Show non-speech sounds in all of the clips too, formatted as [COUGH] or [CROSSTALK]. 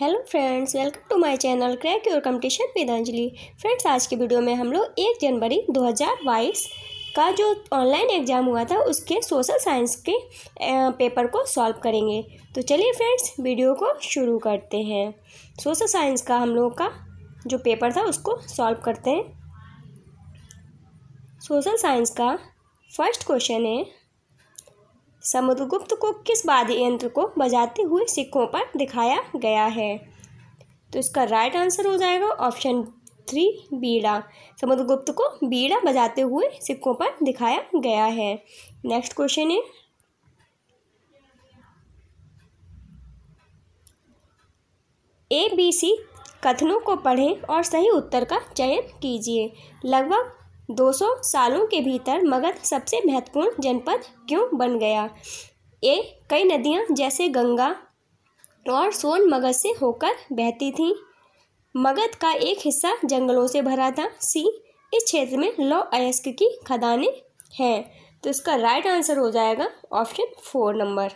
hello friends welcome to my channel crack your competition with Anjali friends आज की video में हम लोग एक जनवरी 2022 का जो ऑनलाइन एग्ज़ाम हुआ था उसके सोशल साइंस के पेपर को सॉल्व करेंगे तो चलिए फ्रेंड्स वीडियो को शुरू करते हैं सोशल साइंस का हम लोगों का जो पेपर था उसको सॉल्व करते हैं सोशल साइंस का फर्स्ट क्वेश्चन है समुद्रगुप्त को किस वाद्य यंत्र को बजाते हुए सिक्कों पर दिखाया गया है तो इसका राइट आंसर हो जाएगा ऑप्शन थ्री बीड़ा समुद्रगुप्त को बीड़ा बजाते हुए सिक्कों पर दिखाया गया है नेक्स्ट क्वेश्चन है ए बी सी कथनों को पढ़ें और सही उत्तर का चयन कीजिए लगभग 200 सालों के भीतर मगध सबसे महत्वपूर्ण जनपद क्यों बन गया ये कई नदियां जैसे गंगा और सोन मगध से होकर बहती थीं मगध का एक हिस्सा जंगलों से भरा था सी इस क्षेत्र में लौ अयस्क की खदानें हैं तो इसका राइट आंसर हो जाएगा ऑप्शन फोर नंबर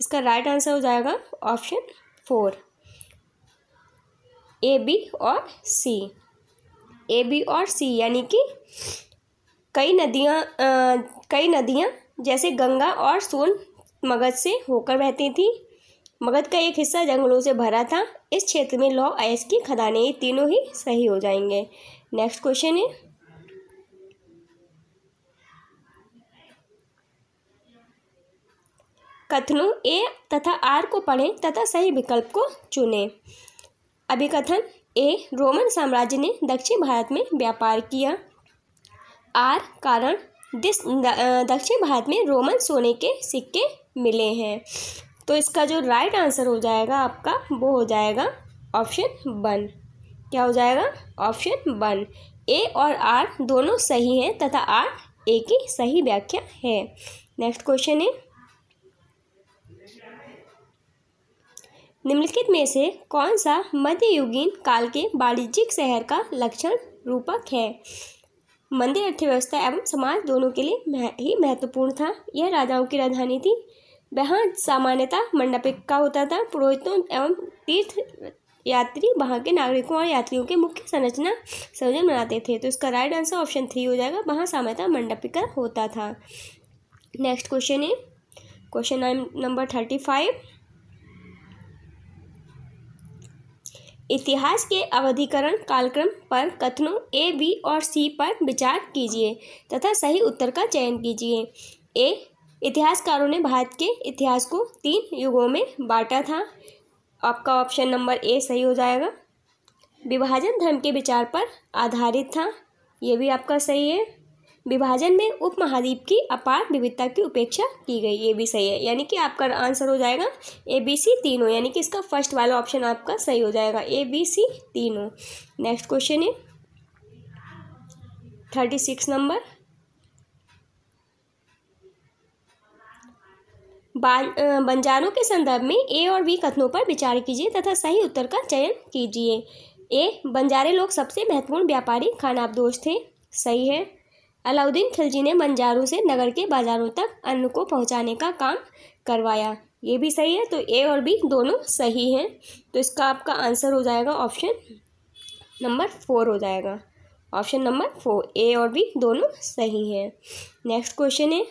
इसका राइट आंसर हो जाएगा ऑप्शन फोर ए बी और सी ए बी और सी यानी कि कई नदियाँ कई नदियाँ जैसे गंगा और सोन मगध से होकर बहती थी मगध का एक हिस्सा जंगलों से भरा था इस क्षेत्र में लौह आयस की खदानें ये तीनों ही सही हो जाएंगे नेक्स्ट क्वेश्चन है कथनों ए तथा आर को पढ़ें तथा सही विकल्प को चुनें अभिकथन ए रोमन साम्राज्य ने दक्षिण भारत में व्यापार किया आर कारण दिस दक्षिण भारत में रोमन सोने के सिक्के मिले हैं तो इसका जो राइट आंसर हो जाएगा आपका वो हो जाएगा ऑप्शन वन क्या हो जाएगा ऑप्शन वन ए और आर दोनों सही हैं तथा आर ए की सही व्याख्या है नेक्स्ट क्वेश्चन है निम्नलिखित में से कौन सा मध्ययुगीन काल के वाणिज्यिक शहर का लक्षण रूपक है मंदिर अर्थव्यवस्था एवं समाज दोनों के लिए मह, ही महत्वपूर्ण था यह राजाओं की राजधानी थी वहाँ सामान्यतः मंडपिक का होता था पुरोहितों एवं तीर्थ यात्री वहाँ के नागरिकों और यात्रियों के मुख्य संरचना संयोजन बनाते थे तो इसका राइट आंसर ऑप्शन थ्री हो जाएगा वहाँ सामान्यतः का होता था नेक्स्ट क्वेश्चन है क्वेश्चन नंबर थर्टी फाइव इतिहास के अवधिकरण कालक्रम पर कथनों ए बी और सी पर विचार कीजिए तथा सही उत्तर का चयन कीजिए ए इतिहासकारों ने भारत के इतिहास को तीन युगों में बांटा था आपका ऑप्शन नंबर ए सही हो जाएगा विभाजन धर्म के विचार पर आधारित था ये भी आपका सही है विभाजन में उपमहाद्वीप की अपार विविधता की उपेक्षा की गई ये भी सही है यानी कि आपका आंसर हो जाएगा ए बी सी तीनों यानी कि इसका फर्स्ट वाला ऑप्शन आपका सही हो जाएगा ए बी सी तीनों नेक्स्ट क्वेश्चन है थर्टी सिक्स नंबर बंजारों के संदर्भ में ए और बी कथनों पर विचार कीजिए तथा सही उत्तर का चयन कीजिए ए बंजारे लोग सबसे महत्वपूर्ण व्यापारी खानाबदोश थे सही है अलाउद्दीन खिलजी ने मंजारू से नगर के बाजारों तक अन्न को पहुंचाने का काम करवाया ये भी सही है तो ए और बी दोनों सही हैं तो इसका आपका आंसर हो जाएगा ऑप्शन नंबर फोर हो जाएगा ऑप्शन नंबर फोर ए और बी दोनों सही हैं नेक्स्ट क्वेश्चन है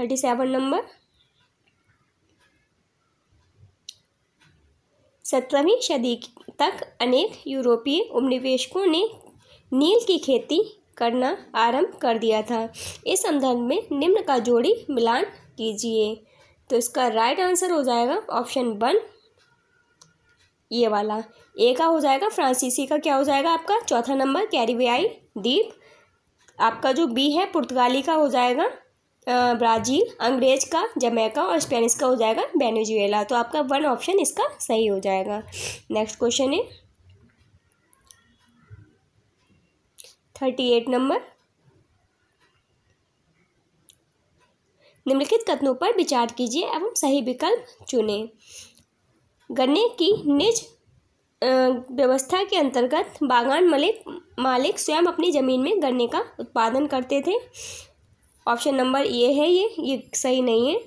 थर्टी सेवन नंबर सत्रहवीं सदी तक अनेक यूरोपीय उपनिवेशकों ने नील की खेती करना आरंभ कर दिया था इस संदर्भ में निम्न का जोड़ी मिलान कीजिए तो इसका राइट आंसर हो जाएगा ऑप्शन वन ये वाला ए का हो जाएगा फ्रांसीसी का क्या हो जाएगा आपका चौथा नंबर कैरिबियाई द्वीप आपका जो बी है पुर्तगाली का हो जाएगा ब्राज़ील अंग्रेज का जमैका और स्पेनिश का हो जाएगा वेनेजुएला तो आपका वन ऑप्शन इसका सही हो जाएगा नेक्स्ट क्वेश्चन है थर्टी एट नंबर निम्नलिखित कथनों पर विचार कीजिए एवं सही विकल्प चुनें गन्ने की निज व्यवस्था के अंतर्गत बागान मलिक मालिक स्वयं अपनी ज़मीन में गन्ने का उत्पादन करते थे ऑप्शन नंबर ये है ये ये सही नहीं है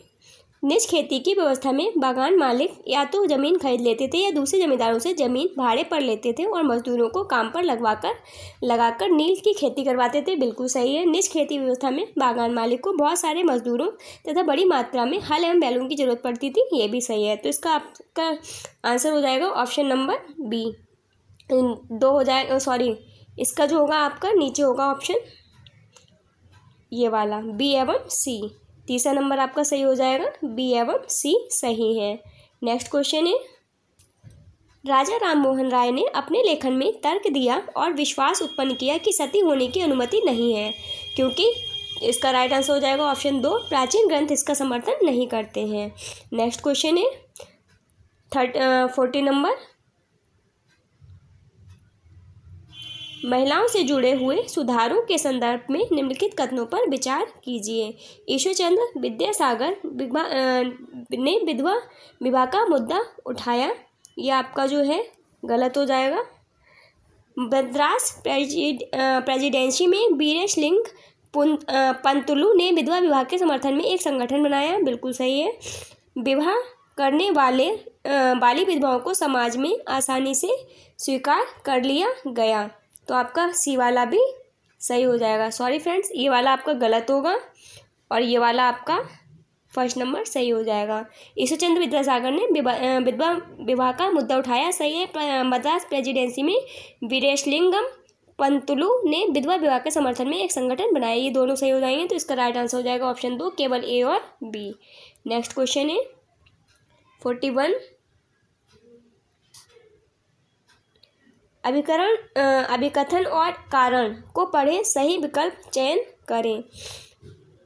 निज खेती की व्यवस्था में बागान मालिक या तो ज़मीन खरीद लेते थे या दूसरे ज़मींदारों से ज़मीन भाड़े पर लेते थे और मजदूरों को काम पर लगवा कर लगाकर नील की खेती करवाते थे बिल्कुल सही है निज खेती व्यवस्था में बागान मालिक को बहुत सारे मजदूरों तथा बड़ी मात्रा में हल एवं बैलों की ज़रूरत पड़ती थी ये भी सही है तो इसका आपका आंसर हो जाएगा ऑप्शन नंबर बी दो हो जाए सॉरी इसका जो होगा आपका नीचे होगा ऑप्शन ये वाला बी एवं सी तीसरा नंबर आपका सही हो जाएगा बी एवं सी सही है नेक्स्ट क्वेश्चन है राजा राममोहन राय ने अपने लेखन में तर्क दिया और विश्वास उत्पन्न किया कि सती होने की अनुमति नहीं है क्योंकि इसका राइट आंसर हो जाएगा ऑप्शन दो प्राचीन ग्रंथ इसका समर्थन नहीं करते हैं नेक्स्ट क्वेश्चन है थर्ट फोर्टी नंबर महिलाओं से जुड़े हुए सुधारों के संदर्भ में निम्नलिखित कथनों पर विचार कीजिए ईश्वरचंद्र विद्यासागर ने विधवा विवाह का मुद्दा उठाया यह आपका जो है गलत हो जाएगा मद्रास प्रेजिडेंसी में बीरेश लिंग पंतुलू ने विधवा विवाह के समर्थन में एक संगठन बनाया बिल्कुल सही है विवाह करने वाले बाली विधवाओं को समाज में आसानी से स्वीकार कर लिया गया तो आपका सी वाला भी सही हो जाएगा सॉरी फ्रेंड्स ये वाला आपका गलत होगा और ये वाला आपका फर्स्ट नंबर सही हो जाएगा ईश्वरचंद्र विद्यासागर ने विधवा विवाह का मुद्दा उठाया सही है मद्रास प्रेजिडेंसी में वीरेशलिंगम पंतुलु ने विधवा विवाह के समर्थन में एक संगठन बनाया ये दोनों सही हो जाएंगे तो इसका राइट आंसर हो जाएगा ऑप्शन दो केवल ए और बी नेक्स्ट क्वेश्चन है फोर्टी वन अभिकरण अभिकथन और कारण को पढ़ें सही विकल्प चयन करें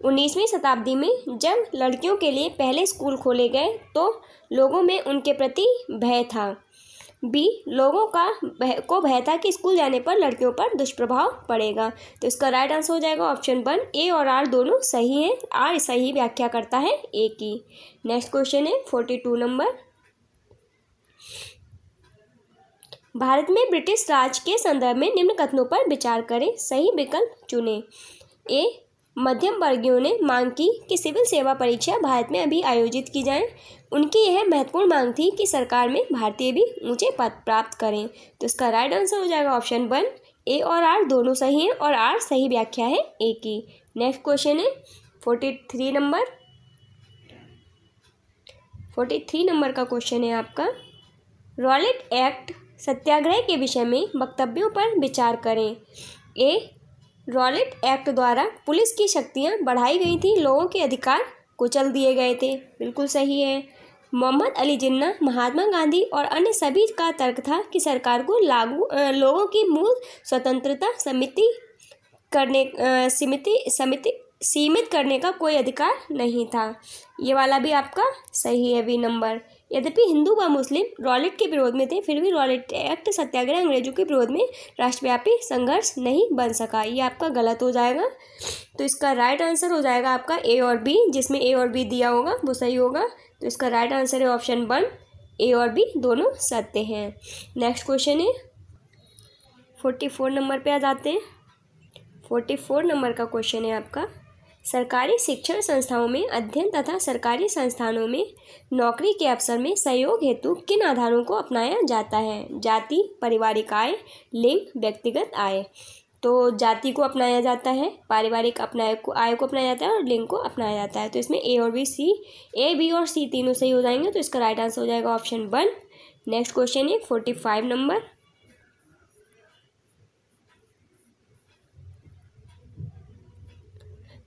उन्नीसवीं शताब्दी में जब लड़कियों के लिए पहले स्कूल खोले गए तो लोगों में उनके प्रति भय था बी लोगों का भय को भय था कि स्कूल जाने पर लड़कियों पर दुष्प्रभाव पड़ेगा तो इसका राइट आंसर हो जाएगा ऑप्शन वन ए और आर दोनों सही हैं आर सही व्याख्या करता है ए की नेक्स्ट क्वेश्चन है फोर्टी टू नंबर भारत में ब्रिटिश राज के संदर्भ में निम्न कथनों पर विचार करें सही विकल्प चुनें ए मध्यम वर्गियों ने मांग की कि सिविल सेवा परीक्षा भारत में अभी आयोजित की जाए उनकी यह महत्वपूर्ण मांग थी कि सरकार में भारतीय भी ऊंचे पद प्राप्त करें तो इसका राइट आंसर हो जाएगा ऑप्शन वन ए और आर दोनों सही हैं और आर सही व्याख्या है ए की नेक्स्ट क्वेश्चन है forty three number forty three number का क्वेश्चन है आपका रॉलेट एक्ट सत्याग्रह के विषय में वक्तव्यों पर विचार करें ए रॉलेट एक्ट द्वारा पुलिस की शक्तियां बढ़ाई गई थी लोगों के अधिकार कुचल दिए गए थे बिल्कुल सही है मोहम्मद अली जिन्ना महात्मा गांधी और अन्य सभी का तर्क था कि सरकार को लागू लोगों की मूल स्वतंत्रता समिति करने समिति समिति सीमित करने का कोई अधिकार नहीं था ये वाला भी आपका सही है वी नंबर यद्यपि हिंदू व मुस्लिम रॉलेट के विरोध में थे फिर भी रॉलेट एक्ट सत्याग्रह अंग्रेजों के विरोध में राष्ट्रव्यापी संघर्ष नहीं बन सका ये आपका गलत हो जाएगा तो इसका राइट आंसर हो जाएगा आपका ए और बी जिसमें ए और बी दिया होगा वो सही होगा तो इसका राइट आंसर है ऑप्शन वन ए और बी दोनों सत्य हैं नेक्स्ट क्वेश्चन है फोर्टी फोर नंबर पर आ जाते हैं फोर्टी फोर नंबर का क्वेश्चन है आपका सरकारी शिक्षण संस्थाओं में अध्ययन तथा सरकारी संस्थानों में नौकरी के अवसर में सहयोग हेतु किन आधारों को अपनाया जाता है जाति पारिवारिक आय लिंग व्यक्तिगत आय तो जाति को अपनाया जाता है पारिवारिक अपनाय को आय को अपनाया जाता है और लिंग को अपनाया जाता है तो इसमें ए और बी सी ए बी और सी तीनों सही हो जाएंगे तो इसका राइट आंसर हो जाएगा ऑप्शन वन नेक्स्ट क्वेश्चन है फोर्टी फाइव नंबर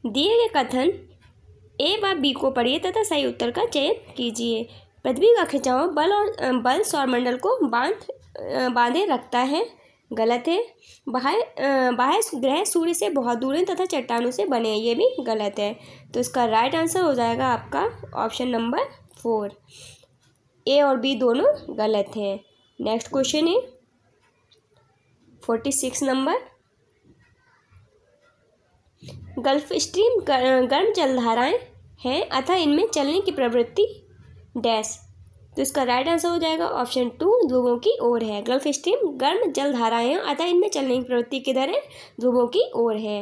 दिए गए कथन ए व बी को पढ़िए तथा सही उत्तर का चयन कीजिए पृथ्वी का खिंचाव बल और बल सौरमंडल को बांध बांधे रखता है गलत है बाहर बाहर ग्रह सूर्य से बहुत दूर है तथा चट्टानों से बने हैं ये भी गलत है तो इसका राइट आंसर हो जाएगा आपका ऑप्शन नंबर फोर ए और बी दोनों गलत हैं नेक्स्ट क्वेश्चन है forty six number Gulf Stream गर्म जलधाराएं हैं अतः इनमें चलने की प्रवृत्ति डैश तो इसका राइट आंसर हो जाएगा ऑप्शन टू ध्रुवों की ओर है गल्फ स्ट्रीम गर्म जलधाराएं अतः इनमें चलने की प्रवृत्ति किधर है ध्रुवों की ओर है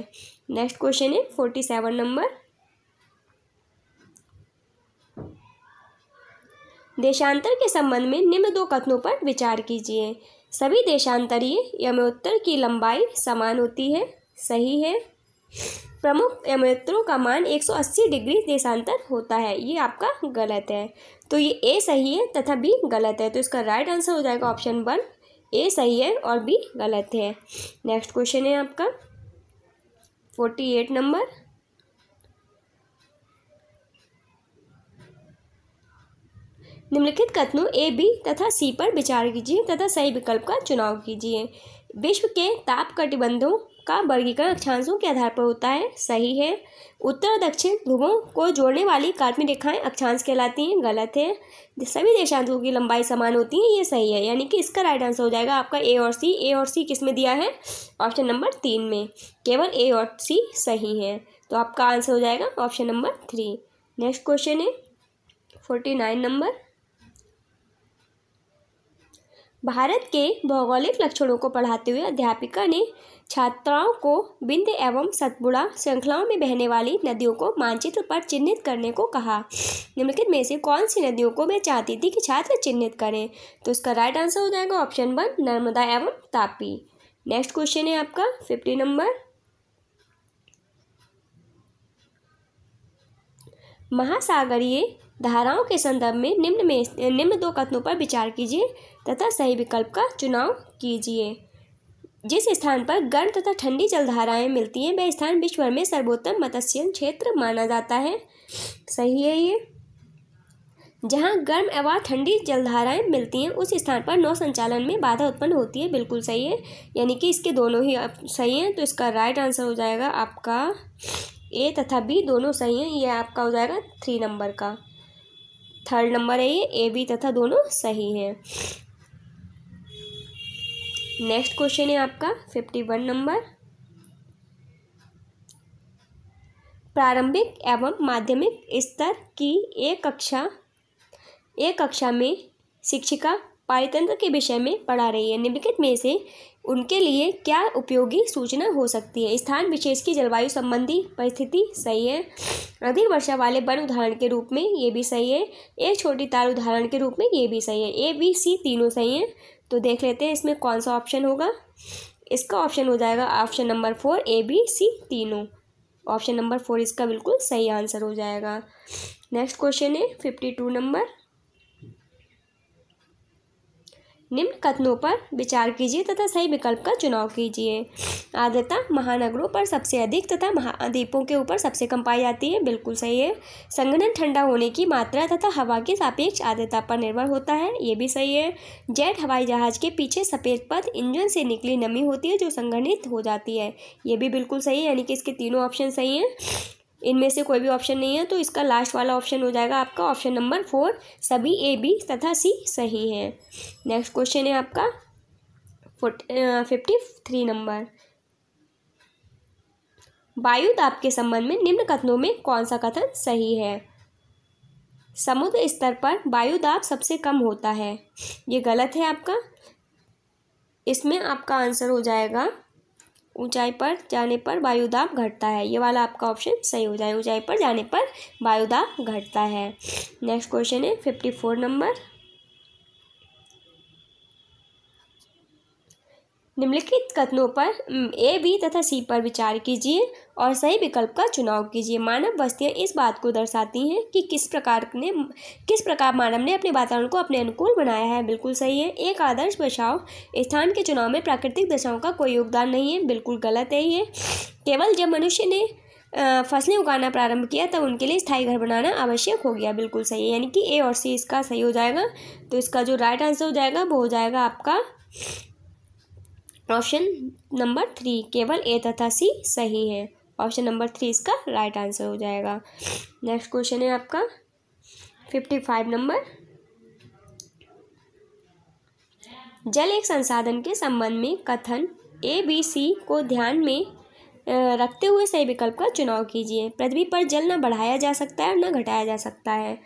नेक्स्ट क्वेश्चन है फोर्टी सेवन नंबर देशांतर के संबंध में निम्न दो कथनों पर विचार कीजिए सभी देशांतरीय यमोत्तर की लंबाई समान होती है सही है प्रमुख यमोत्तरों का मान 180 डिग्री देशांतर होता है ये आपका गलत है तो ये ए सही है तथा बी गलत है तो इसका राइट आंसर हो जाएगा ऑप्शन वन ए सही है और बी गलत है नेक्स्ट क्वेश्चन है आपका फोर्टी एट नंबर निम्नलिखित कथनों ए बी तथा सी पर विचार कीजिए तथा सही विकल्प का चुनाव कीजिए विश्व के ताप कटिबंधों का वर्गीकरण अक्षांशों के आधार पर होता है सही है उत्तर दक्षिण ध्रुवों को जोड़ने वाली काल्पनिक रेखाएं अक्षांश कहलाती हैं गलत है सभी देशांतों की लंबाई समान होती है ये सही है यानी कि इसका राइट आंसर हो जाएगा आपका ए और सी ए और सी किस में दिया है ऑप्शन नंबर तीन में केवल ए और सी सही है तो आपका आंसर हो जाएगा option number three next question है फोर्टी नाइन नंबर भारत के भौगोलिक लक्षणों को पढ़ाते हुए अध्यापिका ने छात्राओं को बिंद एवं सतपुड़ा श्रृंखलाओं में बहने वाली नदियों को मानचित्र पर चिन्हित करने को कहा निम्नलिखित में से कौन सी नदियों को मैं चाहती थी कि छात्र चिन्हित करें तो इसका राइट आंसर हो जाएगा ऑप्शन वन नर्मदा एवं तापी नेक्स्ट क्वेश्चन है आपका फिफ्टी नंबर महासागरीय धाराओं के संदर्भ में निम्न में निम्न दो कथनों पर विचार कीजिए तथा सही विकल्प का चुनाव कीजिए जिस स्थान पर गर्म तथा ठंडी जलधाराएं मिलती हैं वह स्थान विश्व में सर्वोत्तम मत्स्य क्षेत्र माना जाता है सही है ये जहाँ गर्म एवं ठंडी जलधाराएं मिलती हैं उस स्थान पर नौ संचालन में बाधा उत्पन्न होती है बिल्कुल सही है यानी कि इसके दोनों ही सही हैं तो इसका राइट आंसर हो जाएगा आपका ए तथा बी दोनों सही हैं यह आपका हो जाएगा थ्री नंबर का थर्ड नंबर है ये ए बी तथा दोनों सही हैं नेक्स्ट क्वेश्चन है आपका फिफ्टी वन नंबर प्रारंभिक एवं माध्यमिक स्तर की एक कक्षा एक कक्षा में शिक्षिका पारितंत्र के विषय में पढ़ा रही है निम्नलिखित में से उनके लिए क्या उपयोगी सूचना हो सकती है स्थान विशेष की जलवायु संबंधी परिस्थिति सही है अधिक वर्षा वाले वन उदाहरण के रूप में ये भी सही है एक छोटी तार उदाहरण के रूप में ये भी सही है ए बी सी तीनों सही है तो देख लेते हैं इसमें कौन सा ऑप्शन होगा इसका ऑप्शन हो जाएगा option number four A B C तीनों ऑप्शन नंबर फोर इसका बिल्कुल सही आंसर हो जाएगा नेक्स्ट क्वेश्चन है फिफ्टी टू नंबर निम्न कथनों पर विचार कीजिए तथा सही विकल्प का चुनाव कीजिए आर्द्रता महानगरों पर सबसे अधिक तथा महाद्वीपों के ऊपर सबसे कम पाई जाती है बिल्कुल सही है संगठन ठंडा होने की मात्रा तथा हवा के सापेक्ष आर्द्रता पर निर्भर होता है ये भी सही है जेट हवाई जहाज के पीछे सफ़ेद पद इंजन से निकली नमी होती है जो संगठित हो जाती है ये भी बिल्कुल सही है यानी कि इसके तीनों ऑप्शन सही हैं इनमें से कोई भी ऑप्शन नहीं है तो इसका लास्ट वाला ऑप्शन हो जाएगा आपका ऑप्शन नंबर फोर सभी ए बी तथा सी सही है नेक्स्ट क्वेश्चन है आपका फिफ्टी थ्री नंबर वायु ताप के संबंध में निम्न कथनों में कौन सा कथन सही है समुद्र स्तर पर वायुदाब सबसे कम होता है ये गलत है आपका इसमें आपका आंसर हो जाएगा ऊंचाई पर जाने पर वायुदाब घटता है ये वाला आपका ऑप्शन सही हो जाए ऊंचाई पर जाने पर वायुदाब घटता है नेक्स्ट क्वेश्चन है फिफ्टी फोर नंबर निम्नलिखित कथनों पर ए बी तथा सी पर विचार कीजिए और सही विकल्प का चुनाव कीजिए मानव बस्तियाँ इस बात को दर्शाती हैं कि किस प्रकार ने किस प्रकार मानव ने अपने वातावरण को अपने अनुकूल बनाया है बिल्कुल सही है एक आदर्श बचाव स्थान के चुनाव में प्राकृतिक दशाओं का कोई योगदान नहीं है बिल्कुल गलत है ये केवल जब मनुष्य ने फसलें उगाना प्रारंभ किया तब उनके लिए स्थायी घर बनाना आवश्यक हो गया बिल्कुल सही है यानी कि ए और सी इसका सही हो जाएगा तो इसका जो राइट आंसर हो जाएगा वो हो जाएगा आपका ऑप्शन नंबर थ्री केवल ए तथा सी सही है ऑप्शन नंबर थ्री इसका राइट आंसर हो जाएगा नेक्स्ट क्वेश्चन है आपका फिफ्टी फाइव नंबर जल एक संसाधन के संबंध में कथन ए बी सी को ध्यान में रखते हुए सही विकल्प का चुनाव कीजिए पृथ्वी पर जल न बढ़ाया जा सकता है और न घटाया जा सकता है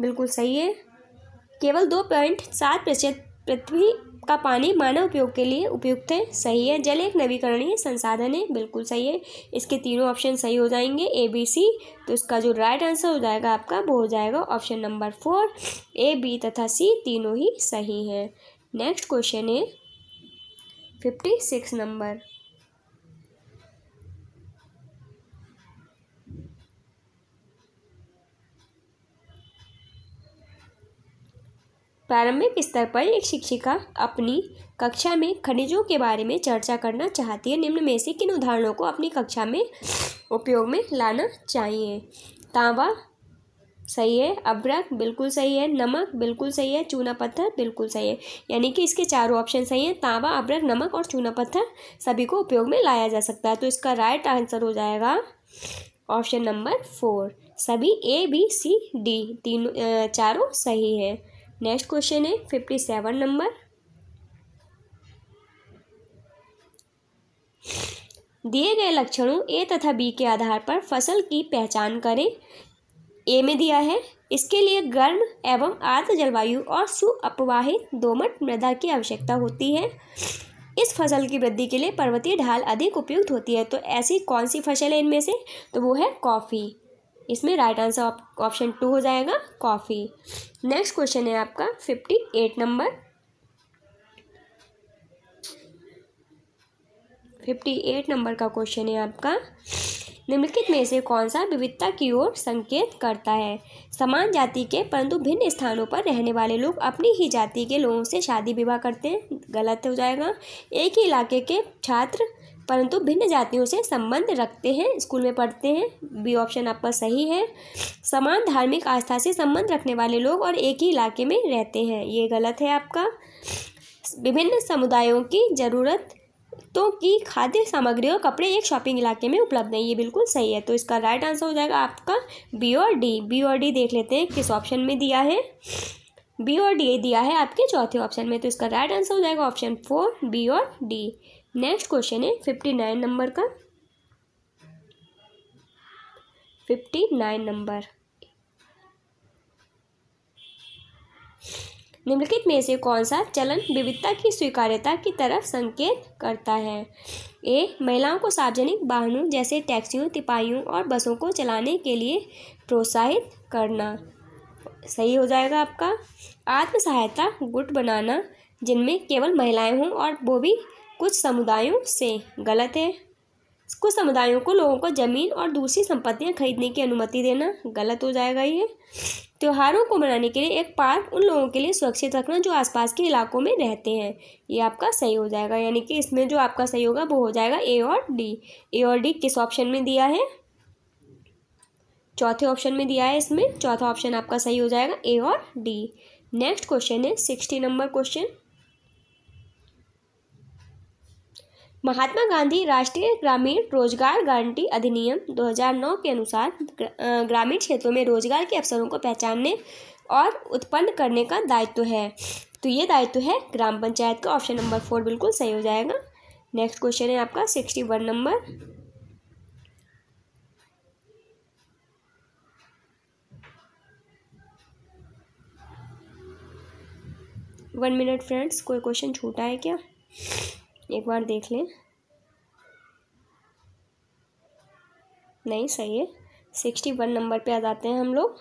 बिल्कुल सही है केवल दो पॉइंट सात प्रतिशत पृथ्वी का पानी मानव उपयोग के लिए उपयुक्त है सही है जल एक नवीकरणीय संसाधन है बिल्कुल सही है इसके तीनों ऑप्शन सही हो जाएंगे ए बी सी तो इसका जो राइट आंसर हो जाएगा आपका वो हो जाएगा option number four A B तथा सी तीनों ही सही हैं नेक्स्ट क्वेश्चन है फिफ्टी सिक्स नंबर प्रारंभिक स्तर पर एक शिक्षिका अपनी कक्षा में खनिजों के बारे में चर्चा करना चाहती है निम्न में से किन उदाहरणों को अपनी कक्षा में उपयोग में लाना चाहिए तांबा सही है अब्रक बिल्कुल सही है नमक बिल्कुल सही है चूना पत्थर बिल्कुल सही है यानी कि इसके चारों ऑप्शन सही हैं तांबा अब्रक नमक और चूना पत्थर सभी को उपयोग में लाया जा सकता है तो इसका राइट आंसर हो जाएगा ऑप्शन नंबर फोर सभी ए बी सी डी तीनों चारों सही है नेक्स्ट क्वेश्चन है फिफ्टी सेवन नंबर दिए गए लक्षणों ए तथा बी के आधार पर फसल की पहचान करें ए में दिया है इसके लिए गर्म एवं आर्द्र जलवायु और सुअपवाहित दोमट मृदा की आवश्यकता होती है इस फसल की वृद्धि के लिए पर्वतीय ढाल अधिक उपयुक्त होती है तो ऐसी कौन सी फसल है इनमें से तो वो है कॉफ़ी इसमें राइट आंसर ऑप्शन टू हो जाएगा कॉफ़ी नेक्स्ट क्वेश्चन है आपका fifty eight number fifty eight number का क्वेश्चन है आपका निम्नलिखित में से कौन सा विविधता की ओर संकेत करता है समान जाति के परंतु भिन्न स्थानों पर रहने वाले लोग अपनी ही जाति के लोगों से शादी विवाह करते हैं गलत हो जाएगा एक ही इलाके के छात्र परंतु भिन्न जातियों से संबंध रखते हैं स्कूल में पढ़ते हैं बी ऑप्शन आपका सही है समान धार्मिक आस्था से संबंध रखने वाले लोग और एक ही इलाके में रहते हैं ये गलत है आपका विभिन्न समुदायों की ज़रूरत तो की खाद्य सामग्री और कपड़े एक शॉपिंग इलाके में उपलब्ध हैं ये बिल्कुल सही है तो इसका राइट आंसर हो जाएगा आपका बी और डी बी और डी देख लेते हैं किस ऑप्शन में दिया है बी और डी दिया है आपके चौथे ऑप्शन में तो इसका राइट आंसर हो जाएगा ऑप्शन फोर बी और डी नेक्स्ट क्वेश्चन है फिफ्टी नाइन नंबर का फिफ्टी नाइन नंबर निम्नलिखित में से कौन सा चलन विविधता की स्वीकार्यता की तरफ संकेत करता है ए महिलाओं को सार्वजनिक वाहनों जैसे टैक्सियों तिपाहियों और बसों को चलाने के लिए प्रोत्साहित करना सही हो जाएगा आपका आत्म सहायता गुट बनाना जिनमें केवल महिलाएं हों और वो भी कुछ समुदायों से गलत है कुछ समुदायों को लोगों को ज़मीन और दूसरी संपत्तियां खरीदने की अनुमति देना गलत हो जाएगा ये त्योहारों को मनाने के लिए एक पार्क उन लोगों के लिए सुरक्षित रखना जो आसपास के इलाकों में रहते हैं ये आपका सही हो जाएगा यानी कि इसमें जो आपका सही होगा वो हो जाएगा ए और डी ए और डी किस ऑप्शन में दिया है चौथे ऑप्शन में दिया है इसमें चौथा ऑप्शन आपका सही हो जाएगा ए और डी नेक्स्ट क्वेश्चन है sixty number question Mahatma Gandhi राष्ट्रीय ग्रामीण रोजगार गारंटी अधिनियम 2009 के अनुसार ग्रामीण क्षेत्रों में रोजगार के अवसरों को पहचानने और उत्पन्न करने का दायित्व है तो ये दायित्व है ग्राम पंचायत का ऑप्शन नंबर फोर बिल्कुल सही हो जाएगा नेक्स्ट क्वेश्चन है आपका sixty one number one minute friends कोई क्वेश्चन छूटा है क्या एक बार देख लें नहीं सही है सिक्सटी वन नंबर पे आ जाते हैं हम लोग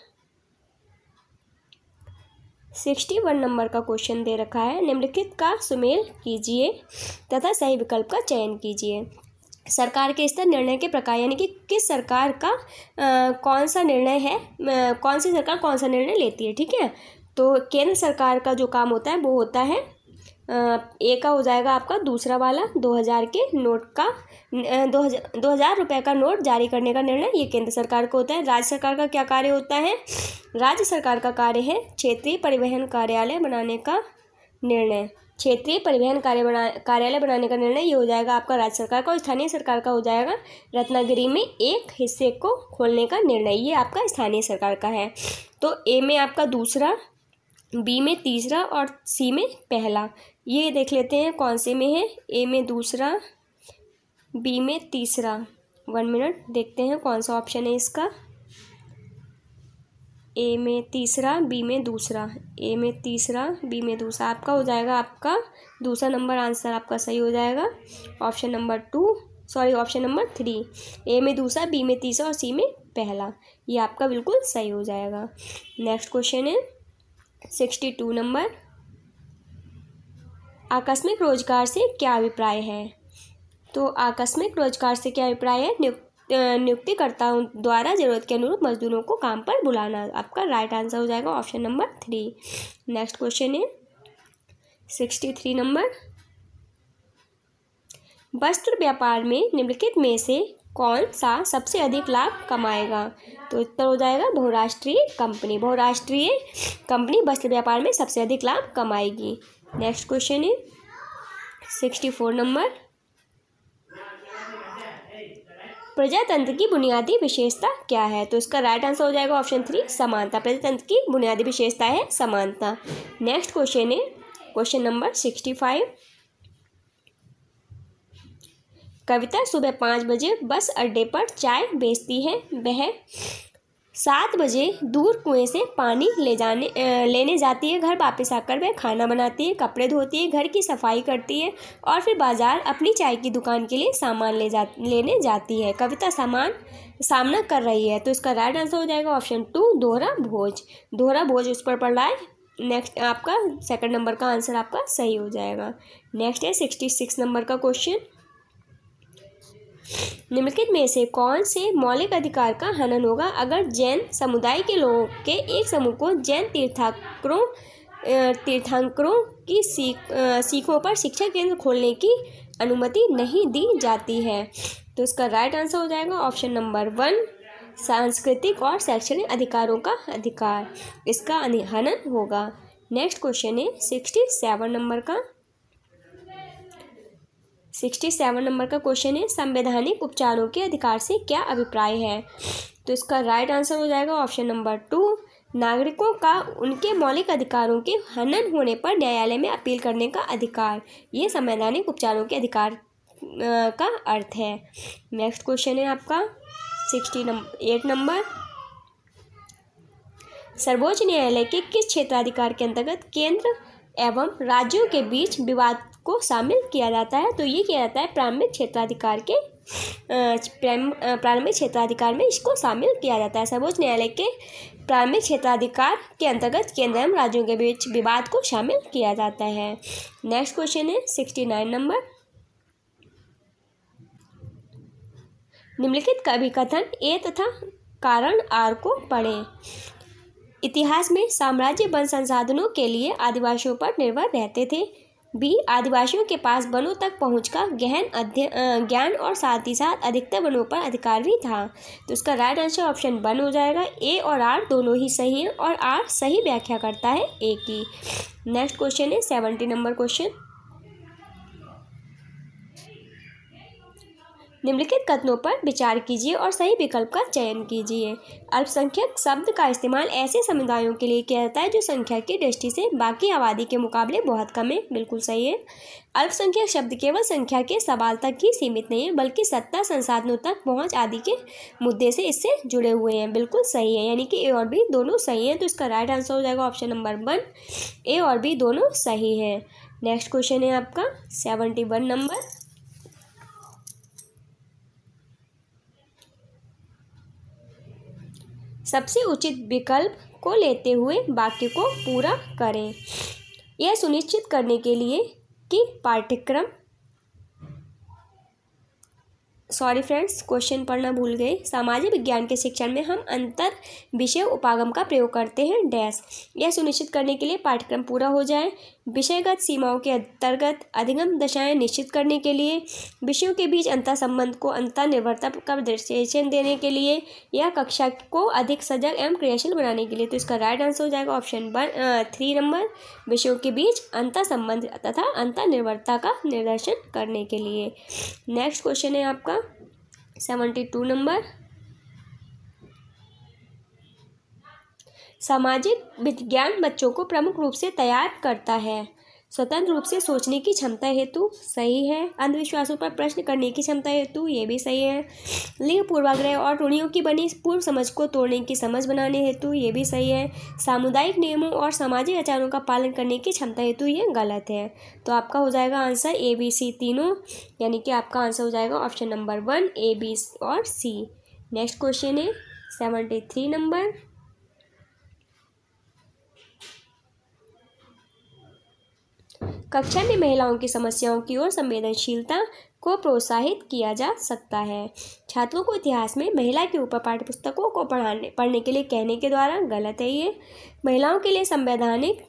सिक्सटी वन नंबर का क्वेश्चन दे रखा है निम्नलिखित का सुमेल कीजिए तथा सही विकल्प का चयन कीजिए सरकार के स्तर निर्णय के प्रकार यानी कि किस सरकार का आ, कौन सा निर्णय है आ, कौन सी सरकार कौन सा निर्णय लेती है ठीक है तो केंद्र सरकार का जो काम होता है वो होता है ए का हो जाएगा आपका दूसरा वाला दो हज़ार के नोट का दो हज़ार दो हज़ार रुपये का नोट जारी करने का निर्णय ये केंद्र सरकार का होता है राज्य सरकार का क्या कार्य होता है राज्य सरकार का कार्य है क्षेत्रीय परिवहन कार्यालय बनाने का निर्णय क्षेत्रीय परिवहन कार्य बना कार्यालय बनाने का निर्णय ये हो जाएगा आपका राज्य सरकार का और स्थानीय सरकार का हो जाएगा रत्नागिरी में एक हिस्से को खोलने का निर्णय ये आपका स्थानीय सरकार का है तो ए में आपका दूसरा बी में तीसरा और सी में पहला ये देख लेते हैं कौन से में है ए में दूसरा बी में तीसरा वन मिनट देखते हैं कौन सा ऑप्शन है इसका ए में तीसरा बी में दूसरा ए में तीसरा बी में दूसरा आपका हो जाएगा आपका दूसरा नंबर आंसर आपका सही हो जाएगा option number two sorry option number three A में दूसरा बी में तीसरा और सी में पहला ये आपका बिल्कुल सही हो जाएगा नेक्स्ट क्वेश्चन है सिक्सटी टू नंबर आकस्मिक रोजगार से क्या अभिप्राय है तो आकस्मिक रोजगार से क्या अभिप्राय है नियुक्तिकर्ताओं द्वारा जरूरत के अनुरूप मजदूरों को काम पर बुलाना आपका राइट आंसर हो जाएगा option number three next question है सिक्सटी थ्री नंबर वस्त्र व्यापार में निम्नलिखित में से कौन सा सबसे अधिक लाभ कमाएगा तो उत्तर हो जाएगा बहुराष्ट्रीय कंपनी बहुराष्ट्रीय कंपनी वस्त्र व्यापार में सबसे अधिक लाभ कमाएगी next question is sixty four number प्रजातंत्र की बुनियादी विशेषता क्या है तो इसका राइट आंसर हो जाएगा ऑप्शन थ्री समानता प्रजातंत्र की बुनियादी विशेषता है समानता नेक्स्ट क्वेश्चन है question number sixty five Kavita सुबह पाँच बजे बस अड्डे पर चाय बेचती है वह सात बजे दूर कुएं से पानी ले जाने लेने जाती है घर वापस आकर वह खाना बनाती है कपड़े धोती है घर की सफाई करती है और फिर बाज़ार अपनी चाय की दुकान के लिए सामान ले जा लेने जाती है कविता सामान सामना कर रही है तो इसका राइट आंसर हो जाएगा ऑप्शन टू दोहरा भोज दोहरा भोज उस पर पड़ रहा है नेक्स्ट आपका सेकंड नंबर का आंसर आपका सही हो जाएगा नेक्स्ट है सिक्सटी सिक्स नंबर का क्वेश्चन निम्नलिखित में से कौन से मौलिक अधिकार का हनन होगा अगर जैन समुदाय के लोगों के एक समूह को जैन तीर्थाकरों तीर्थांकरों की सीख सीखों पर शिक्षा केंद्र खोलने की अनुमति नहीं दी जाती है तो इसका राइट आंसर हो जाएगा ऑप्शन नंबर वन सांस्कृतिक और शैक्षणिक अधिकारों का अधिकार इसका हनन होगा नेक्स्ट क्वेश्चन है सिक्सटी सेवन नंबर का सिक्सटी सेवन नंबर का क्वेश्चन है संवैधानिक उपचारों के अधिकार से क्या अभिप्राय है तो इसका राइट आंसर हो जाएगा ऑप्शन नंबर टू नागरिकों का उनके मौलिक अधिकारों के हनन होने पर न्यायालय में अपील करने का अधिकार ये संवैधानिक उपचारों के अधिकार का अर्थ है नेक्स्ट क्वेश्चन है आपका सिक्सटी नंबर एट नंबर सर्वोच्च न्यायालय के किस क्षेत्राधिकार के अंतर्गत केंद्र एवं राज्यों के बीच विवाद को शामिल किया जाता है तो ये किया जाता है प्रारंभिक क्षेत्राधिकार के प्रारंभिक क्षेत्राधिकार में इसको शामिल किया जाता है सर्वोच्च न्यायालय के प्रारंभिक क्षेत्राधिकार के अंतर्गत केंद्र एवं राज्यों के बीच विवाद को शामिल किया जाता है नेक्स्ट क्वेश्चन है सिक्सटी नाइन नंबर निम्नलिखित कवि कथन ए तथा कारण आर को पढ़े इतिहास में साम्राज्य वन संसाधनों के लिए आदिवासियों पर निर्भर रहते थे भी आदिवासियों के पास बलों तक पहुँच का गहन ज्ञान और साथ ही साथ अधिकतर बलों पर अधिकार भी था तो इसका राइट आंसर ऑप्शन वन हो जाएगा ए और आर दोनों ही सही है और आर सही व्याख्या करता है ए की नेक्स्ट क्वेश्चन है सेवेंटी नंबर क्वेश्चन निम्नलिखित कथनों पर विचार कीजिए और सही विकल्प का चयन कीजिए अल्पसंख्यक शब्द का इस्तेमाल ऐसे समुदायों के लिए किया जाता है जो संख्या की दृष्टि से बाकी आबादी के मुकाबले बहुत कम है बिल्कुल सही है अल्पसंख्यक शब्द केवल संख्या के सवाल तक ही सीमित नहीं है बल्कि सत्ता संसाधनों तक पहुँच आदि के मुद्दे से इससे जुड़े हुए हैं बिल्कुल सही है यानी कि ए और बी दोनों सही हैं तो इसका राइट आंसर हो जाएगा ऑप्शन नंबर वन ए और बी दोनों सही हैं नेक्स्ट क्वेश्चन है आपका सेवेंटी वन नंबर सबसे उचित विकल्प को लेते हुए वाक्य को पूरा करें यह सुनिश्चित करने के लिए कि पाठ्यक्रम सॉरी फ्रेंड्स क्वेश्चन पढ़ना भूल गए सामाजिक विज्ञान के शिक्षण में हम अंतर विषय उपागम का प्रयोग करते हैं डैश यह सुनिश्चित करने के लिए पाठ्यक्रम पूरा हो जाए विषयगत सीमाओं के अंतर्गत अधिगम दशाएं निश्चित करने के लिए विषयों के बीच अंतर संबंध को अंतर निर्भरता का दृष्टिशन देने के लिए या कक्षा को अधिक सजग एवं क्रियाशील बनाने के लिए तो इसका राइट आंसर हो जाएगा ऑप्शन वन थ्री नंबर विषयों के बीच अंतर संबंध तथा अंतर निर्भरता का निर्देशन करने के लिए नेक्स्ट क्वेश्चन है आपका सेवेंटी टू नंबर सामाजिक विज्ञान बच्चों को प्रमुख रूप से तैयार करता है स्वतंत्र रूप से सोचने की क्षमता हेतु सही है अंधविश्वासों पर प्रश्न करने की क्षमता हेतु ये भी सही है लिंग पूर्वाग्रह और रूढ़ियों की बनी पूर्व समझ को तोड़ने की समझ बनाने हेतु ये भी सही है सामुदायिक नियमों और सामाजिक आचारों का पालन करने की क्षमता हेतु ये गलत है तो आपका हो जाएगा आंसर ए बी सी तीनों यानी कि आपका आंसर हो जाएगा option number one A B और सी नेक्स्ट क्वेश्चन है सेवेंटी थ्री नंबर कक्षा में महिलाओं की समस्याओं की ओर संवेदनशीलता को प्रोत्साहित किया जा सकता है छात्रों को इतिहास में महिला के ऊपर पाठ्यपुस्तकों को पढ़ाने पढ़ने के लिए कहने के द्वारा गलत है ये महिलाओं के लिए संवैधानिक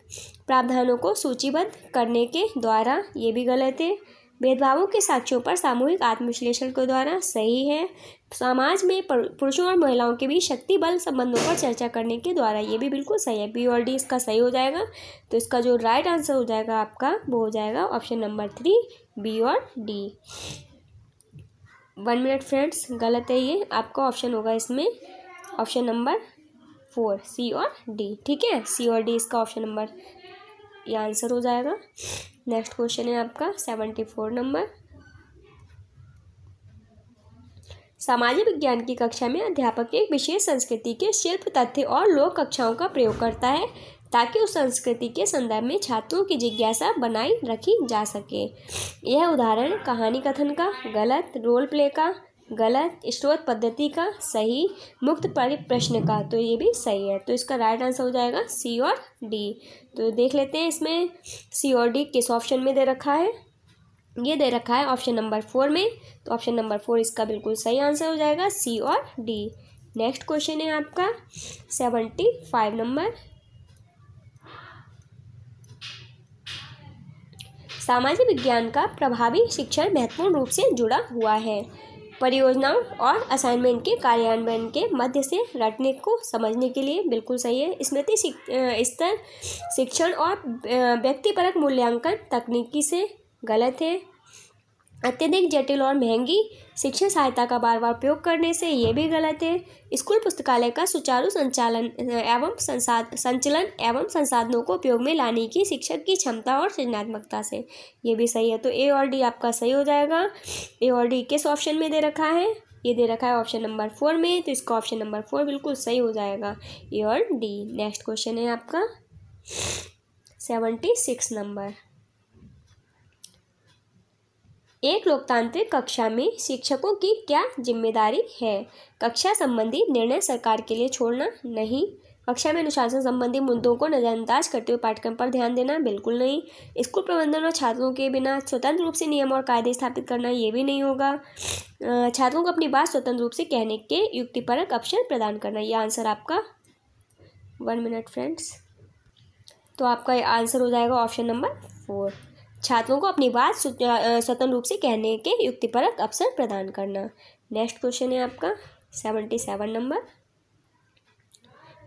प्रावधानों को सूचीबद्ध करने के द्वारा ये भी गलत है भेदभावों के साक्ष्यों पर सामूहिक आत्मविश्लेषण के द्वारा सही है समाज में पुरुषों और महिलाओं के बीच शक्ति बल संबंधों पर चर्चा करने के द्वारा ये भी बिल्कुल सही है बी और डी इसका सही हो जाएगा तो इसका जो राइट आंसर हो जाएगा आपका वो हो जाएगा ऑप्शन नंबर थ्री बी और डी वन मिनट फ्रेंड्स गलत है ये आपका ऑप्शन होगा इसमें ऑप्शन नंबर फोर सी और डी ठीक है सी और डी इसका ऑप्शन नंबर ये आंसर हो जाएगा नेक्स्ट क्वेश्चन है आपका सेवेंटी फोर नंबर सामाजिक विज्ञान की कक्षा में अध्यापक एक विशेष संस्कृति के शिल्प तथ्य और लोक कक्षाओं का प्रयोग करता है ताकि उस संस्कृति के संदर्भ में छात्रों की जिज्ञासा बनाई रखी जा सके यह उदाहरण कहानी कथन का गलत रोल प्ले का गलत स्रोत पद्धति का सही मुक्त प्रश्न का तो ये भी सही है तो इसका राइट आंसर हो जाएगा सी और डी तो देख लेते हैं इसमें सी और डी किस ऑप्शन में दे रखा है ये दे रखा है ऑप्शन नंबर फोर में तो ऑप्शन नंबर फोर इसका बिल्कुल सही आंसर हो जाएगा सी और डी नेक्स्ट क्वेश्चन है आपका सेवेंटी फाइव नंबर सामाजिक विज्ञान का प्रभावी शिक्षण महत्वपूर्ण रूप से जुड़ा हुआ है परियोजनाओं और असाइनमेंट के कार्यान्वयन के मध्य से रटने को समझने के लिए बिल्कुल सही है स्मृति स्तर शिक्षण और व्यक्तिपरक मूल्यांकन तकनीकी से गलत है अत्यधिक जटिल और महंगी शिक्षण सहायता का बार बार उपयोग करने से ये भी गलत है स्कूल पुस्तकालय का सुचारू संचालन एवं संसाद संचलन एवं संसाधनों को उपयोग में लाने की शिक्षक की क्षमता और सृजनात्मकता से ये भी सही है तो ए और डी आपका सही हो जाएगा ए और डी किस ऑप्शन में दे रखा है ये दे रखा है ऑप्शन नंबर फोर में तो इसका ऑप्शन नंबर फोर बिल्कुल सही हो जाएगा ए और डी नेक्स्ट क्वेश्चन है आपका सेवेंटी सिक्स नंबर एक लोकतांत्रिक कक्षा में शिक्षकों की क्या जिम्मेदारी है कक्षा संबंधी निर्णय सरकार के लिए छोड़ना नहीं कक्षा में अनुशासन संबंधी मुद्दों को नज़रअंदाज करते हुए पाठ्यक्रम पर ध्यान देना बिल्कुल नहीं स्कूल प्रबंधन और छात्रों के बिना स्वतंत्र रूप से नियम और कायदे स्थापित करना ये भी नहीं होगा छात्रों को अपनी बात स्वतंत्र रूप से कहने के युक्तिपरक अवसर प्रदान करना ये आंसर आपका वन मिनट फ्रेंड्स तो आपका आंसर हो जाएगा ऑप्शन नंबर फोर छात्रों को अपनी बात स्वतंत्र रूप से कहने के युक्तिपरक अवसर प्रदान करना नेक्स्ट क्वेश्चन है आपका सेवेंटी सेवन नंबर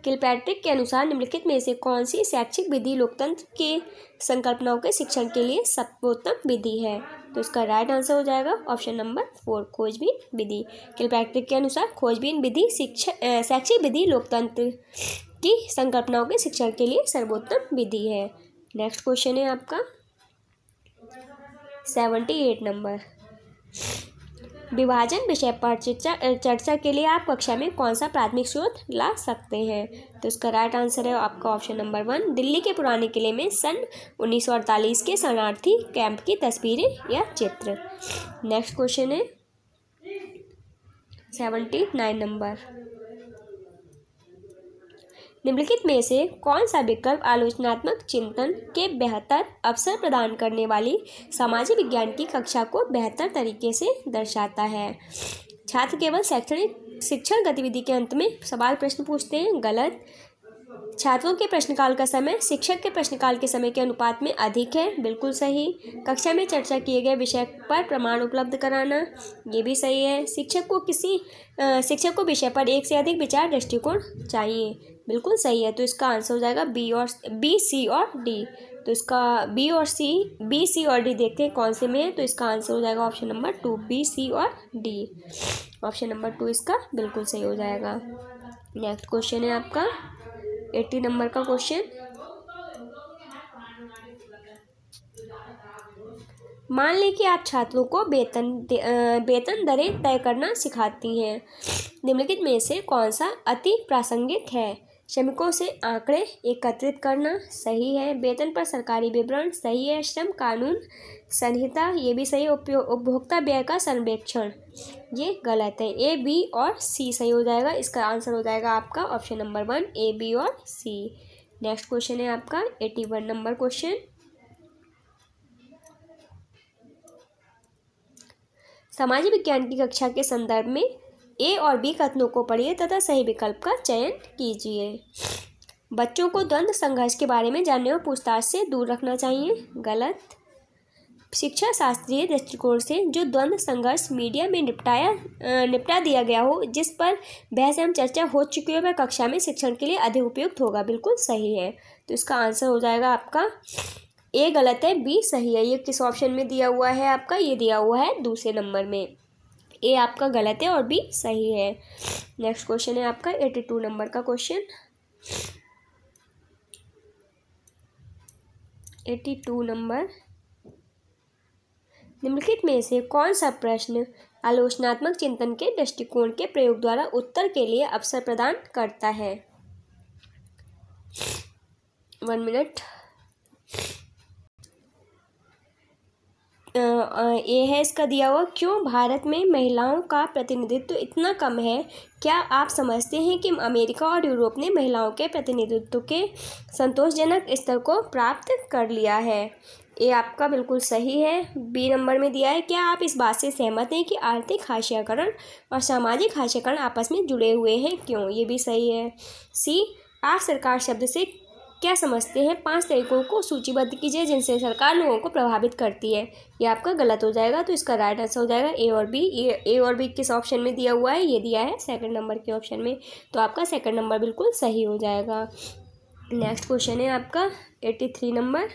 किलपैट्रिक के अनुसार निम्नलिखित में से कौन सी शैक्षिक विधि लोकतंत्र के संकल्पनाओं के शिक्षण के लिए सर्वोत्तम विधि है तो इसका राइट आंसर हो जाएगा ऑप्शन नंबर फोर खोजबीन विधि किलपैट्रिक के अनुसार खोजबीन विधि शिक्षा शैक्षिक विधि लोकतंत्र की संकल्पनाओं के शिक्षण के लिए सर्वोत्तम विधि है नेक्स्ट क्वेश्चन है आपका सेवेंटी एट नंबर विभाजन विषय पर चर्चा चर्चा के लिए आप कक्षा में कौन सा प्राथमिक स्रोत ला सकते हैं तो इसका राइट आंसर है आपका ऑप्शन नंबर वन दिल्ली के पुराने किले में सन अड़तालीस के शरणार्थी कैंप की तस्वीरें या चित्र नेक्स्ट क्वेश्चन है सेवेंटी नाइन नंबर निम्नलिखित में से कौन सा विकल्प आलोचनात्मक चिंतन के बेहतर अवसर प्रदान करने वाली सामाजिक विज्ञान की कक्षा को बेहतर तरीके से दर्शाता है छात्र केवल शैक्षणिक शिक्षण गतिविधि के अंत में सवाल प्रश्न पूछते हैं गलत छात्रों के प्रश्नकाल का समय शिक्षक के प्रश्नकाल के समय के अनुपात में अधिक है बिल्कुल सही कक्षा में चर्चा किए गए विषय पर प्रमाण उपलब्ध कराना ये भी सही है शिक्षक को किसी शिक्षक को विषय पर एक से अधिक विचार दृष्टिकोण चाहिए बिल्कुल सही है तो इसका आंसर हो जाएगा बी और बी सी और डी तो इसका बी और सी बी सी और डी देखते हैं कौन से में है तो इसका आंसर हो जाएगा option number two B C और डी ऑप्शन नंबर टू इसका बिल्कुल सही हो जाएगा नेक्स्ट क्वेश्चन है आपका एट्टी नंबर का क्वेश्चन मान लें कि आप छात्रों को वेतन वेतन दरें तय करना सिखाती हैं निम्नलिखित में से कौन सा अति प्रासंगिक है श्रमिकों से आंकड़े एकत्रित करना सही है वेतन पर सरकारी विवरण सही है श्रम कानून संहिता ये भी सही उपयोग उपभोक्ता व्यय का सर्वेक्षण ये गलत है ए बी और सी सही हो जाएगा इसका आंसर हो जाएगा आपका option number one A B और सी नेक्स्ट क्वेश्चन है आपका एटी वन नंबर क्वेश्चन सामाजिक विज्ञान की कक्षा के संदर्भ में ए और बी कथनों को पढ़िए तथा सही विकल्प का चयन कीजिए बच्चों को द्वंद्व संघर्ष के बारे में जानने और पूछताछ से दूर रखना चाहिए गलत शिक्षा शास्त्रीय दृष्टिकोण से जो द्वंद्व संघर्ष मीडिया में निपटाया निपटा दिया गया हो जिस पर बहस एवं चर्चा हो चुकी हो वह कक्षा में शिक्षण के लिए अधिक उपयुक्त होगा बिल्कुल सही है तो इसका आंसर हो जाएगा आपका ए गलत है बी सही है ये किस ऑप्शन में दिया हुआ है आपका ये दिया हुआ है दूसरे नंबर में ए आपका गलत है और बी सही है नेक्स्ट क्वेश्चन है आपका एटी टू नंबर का क्वेश्चन एटी टू नंबर निम्नलिखित में से कौन सा प्रश्न आलोचनात्मक चिंतन के दृष्टिकोण के प्रयोग द्वारा उत्तर के लिए अवसर प्रदान करता है वन मिनट ये है इसका दिया हुआ क्यों भारत में महिलाओं का प्रतिनिधित्व इतना कम है क्या आप समझते हैं कि अमेरिका और यूरोप ने महिलाओं के प्रतिनिधित्व के संतोषजनक स्तर को प्राप्त कर लिया है ये आपका बिल्कुल सही है बी नंबर में दिया है क्या आप इस बात से सहमत हैं कि आर्थिक हाशियाकरण और सामाजिक हाशियाकरण आपस में जुड़े हुए हैं क्यों ये भी सही है सी आप सरकार शब्द से क्या समझते हैं पाँच तरीकों को सूचीबद्ध कीजिए जिनसे सरकार लोगों को प्रभावित करती है ये आपका गलत हो जाएगा तो इसका राइट आंसर हो जाएगा ए और बी ये ए और बी किस ऑप्शन में दिया हुआ है ये दिया है सेकंड नंबर के ऑप्शन में तो आपका सेकंड नंबर बिल्कुल सही हो जाएगा नेक्स्ट क्वेश्चन है आपका एट्टी थ्री नंबर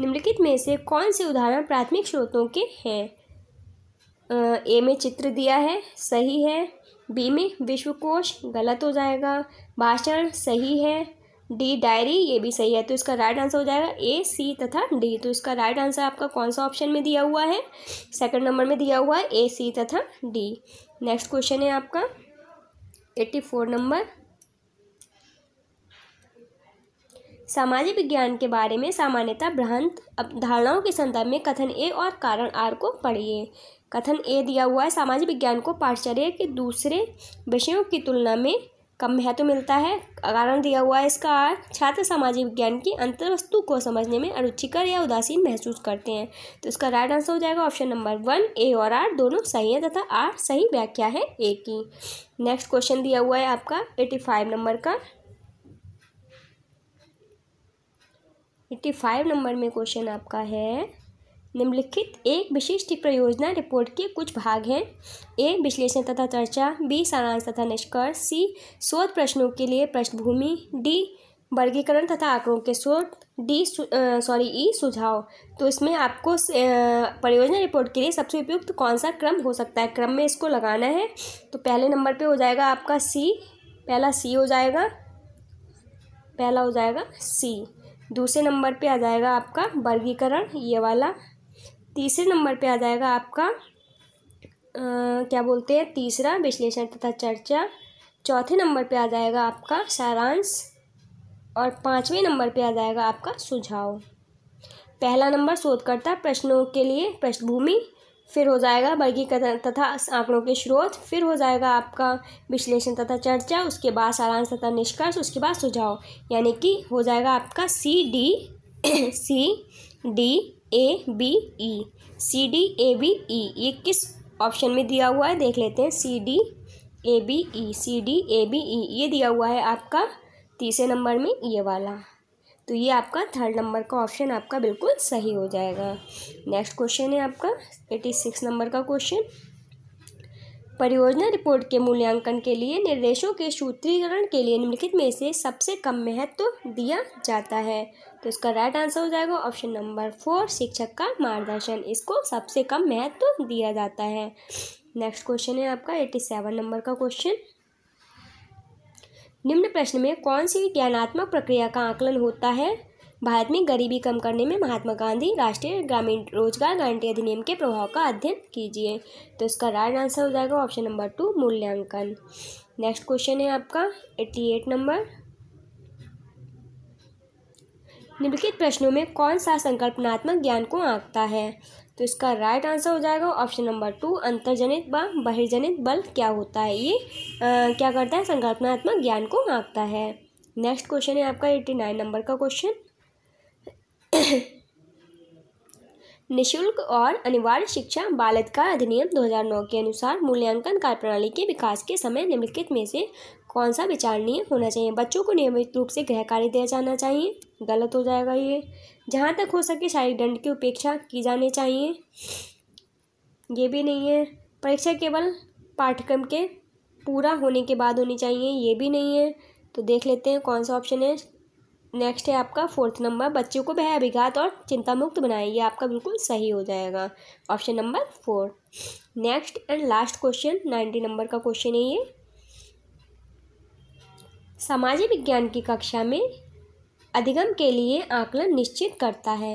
निम्नलिखित में से कौन से उदाहरण प्राथमिक स्रोतों के हैं ए में चित्र दिया है सही है बी में विश्वकोश गलत हो जाएगा भाषण सही है डी डायरी ये भी सही है तो इसका राइट आंसर हो जाएगा ए सी तथा डी तो इसका राइट आंसर आपका कौन सा ऑप्शन में दिया हुआ है सेकंड नंबर में दिया हुआ है ए सी तथा डी नेक्स्ट क्वेश्चन है आपका एट्टी फोर नंबर सामाजिक विज्ञान के बारे में सामान्यतः भ्रांत धारणाओं के संदर्भ में कथन ए और कारण आर को पढ़िए कथन ए दिया हुआ है सामाजिक विज्ञान को पाठचर्य के दूसरे विषयों की तुलना में कम महत्व मिलता है कारण दिया हुआ है इसका छात्र सामाजिक विज्ञान की अंतर्वस्तु को समझने में अरुचिकर या उदासीन महसूस करते हैं तो इसका राइट आंसर हो जाएगा ऑप्शन नंबर वन ए और आर दोनों सही है तथा आर सही व्याख्या है ए की नेक्स्ट क्वेश्चन दिया हुआ है आपका एटी फाइव नंबर का एट्टी फाइव नंबर में क्वेश्चन आपका है निम्नलिखित एक विशिष्ट परियोजना रिपोर्ट के कुछ भाग हैं ए विश्लेषण तथा चर्चा बी सारांश तथा निष्कर्ष सी शोध प्रश्नों के लिए पृष्ठभूमि डी वर्गीकरण तथा आंकड़ों के स्रोत डी सॉरी ई सुझाव तो इसमें आपको परियोजना रिपोर्ट के लिए सबसे उपयुक्त कौन सा क्रम हो सकता है क्रम में इसको लगाना है तो पहले नंबर पर हो जाएगा आपका सी पहला सी हो जाएगा पहला हो जाएगा सी दूसरे नंबर पे आ जाएगा आपका वर्गीकरण ये वाला तीसरे नंबर पे आ जाएगा आपका आ, क्या बोलते हैं तीसरा विश्लेषण तथा चर्चा चौथे नंबर पे आ जाएगा आपका सारांश और पाँचवें नंबर पे आ जाएगा आपका सुझाव पहला नंबर शोधकर्ता प्रश्नों के लिए पृष्ठभूमि फिर हो जाएगा वर्गीकरण तथा आंकड़ों के स्रोत फिर हो जाएगा आपका विश्लेषण तथा चर्चा उसके बाद सारांश तथा निष्कर्ष उसके बाद सुझाव यानी कि हो जाएगा आपका C D C D A B E C D A B E ये किस ऑप्शन में दिया हुआ है देख लेते हैं C D A B E C D A B E ये दिया हुआ है आपका तीसरे नंबर में ये वाला तो ये आपका थर्ड नंबर का ऑप्शन आपका बिल्कुल सही हो जाएगा नेक्स्ट क्वेश्चन है आपका एटी सिक्स नंबर का क्वेश्चन परियोजना रिपोर्ट के मूल्यांकन के लिए निर्देशों के सूत्रीकरण के लिए निम्नलिखित में से सबसे कम महत्व तो दिया जाता है तो इसका राइट आंसर हो जाएगा ऑप्शन नंबर फोर शिक्षक का मार्गदर्शन इसको सबसे कम महत्व तो दिया जाता है नेक्स्ट क्वेश्चन है आपका एट्टी सेवन नंबर का क्वेश्चन निम्न प्रश्न में कौन सी ज्ञानात्मक प्रक्रिया का आकलन होता है भारत में गरीबी कम करने में महात्मा गांधी राष्ट्रीय ग्रामीण रोजगार गारंटी अधिनियम के प्रभाव का अध्ययन कीजिए तो इसका राइट आंसर हो जाएगा ऑप्शन नंबर टू मूल्यांकन नेक्स्ट क्वेश्चन है आपका एट्टी एट नंबर निम्नलिखित प्रश्नों में कौन सा संकल्पनात्मक ज्ञान को आंकता है तो इसका राइट आंसर हो जाएगा ऑप्शन नंबर टू अंतर्जनित व बहिर्जनित बल क्या होता है ये आ, क्या करता है संकल्पनात्मक ज्ञान को आंकता है नेक्स्ट क्वेश्चन है आपका एट्टी नाइन नंबर का क्वेश्चन [COUGHS] निशुल्क और अनिवार्य शिक्षा बाल अधिकार अधिनियम 2009 के अनुसार मूल्यांकन कार्यप्रणाली के विकास के समय निम्नलिखित में से कौन सा विचारणीय होना चाहिए बच्चों को नियमित रूप से गृह कार्य दिया जाना चाहिए गलत हो जाएगा ये जहाँ तक हो सके शारीरिक दंड की उपेक्षा की जानी चाहिए ये भी नहीं है परीक्षा केवल पाठ्यक्रम के पूरा होने के बाद होनी चाहिए ये भी नहीं है तो देख लेते हैं कौन सा ऑप्शन है नेक्स्ट है आपका फोर्थ नंबर बच्चों को वह अभिघात और चिंता मुक्त बनाए ये आपका बिल्कुल सही हो जाएगा option number four next and last question ninety number का क्वेश्चन है ये सामाजिक विज्ञान की कक्षा में अधिगम के लिए आकलन निश्चित करता है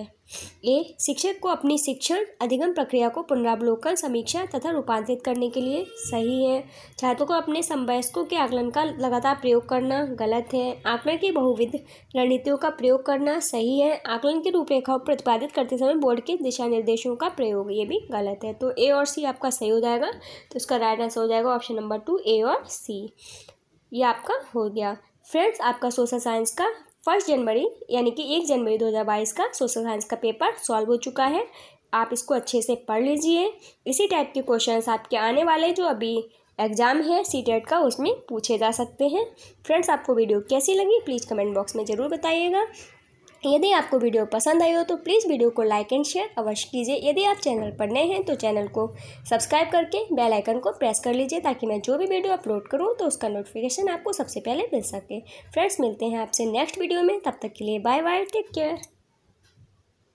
ए शिक्षक को अपनी शिक्षण अधिगम प्रक्रिया को पुनरावलोकन समीक्षा तथा रूपांतरित करने के लिए सही है छात्रों को अपने संवयस्कों के आकलन का लगातार प्रयोग करना गलत है आकलन की बहुविध रणनीतियों का प्रयोग करना सही है आकलन की रूपरेखा प्रतिपादित करते समय बोर्ड के दिशा निर्देशों का प्रयोग ये भी गलत है तो ए और सी आपका सही हो जाएगा तो उसका राइट आंसर हो जाएगा ऑप्शन नंबर टू ए और सी ये आपका हो गया फ्रेंड्स आपका सोशल साइंस का फर्स्ट जनवरी यानी कि एक जनवरी 2022 का सोशल साइंस का पेपर सॉल्व हो चुका है आप इसको अच्छे से पढ़ लीजिए इसी टाइप के क्वेश्चंस आपके आने वाले जो अभी एग्ज़ाम है सी टेट e का उसमें पूछे जा सकते हैं फ्रेंड्स आपको वीडियो कैसी लगी प्लीज़ कमेंट बॉक्स में ज़रूर बताइएगा तो यदि आपको वीडियो पसंद आई हो तो प्लीज़ वीडियो को लाइक एंड शेयर अवश्य कीजिए यदि आप चैनल पर नए हैं तो चैनल को सब्सक्राइब करके बेल आइकन को प्रेस कर लीजिए ताकि मैं जो भी वीडियो अपलोड करूँ तो उसका नोटिफिकेशन आपको सबसे पहले मिल सके फ्रेंड्स मिलते हैं आपसे नेक्स्ट वीडियो में तब तक के लिए बाय बाय टेक केयर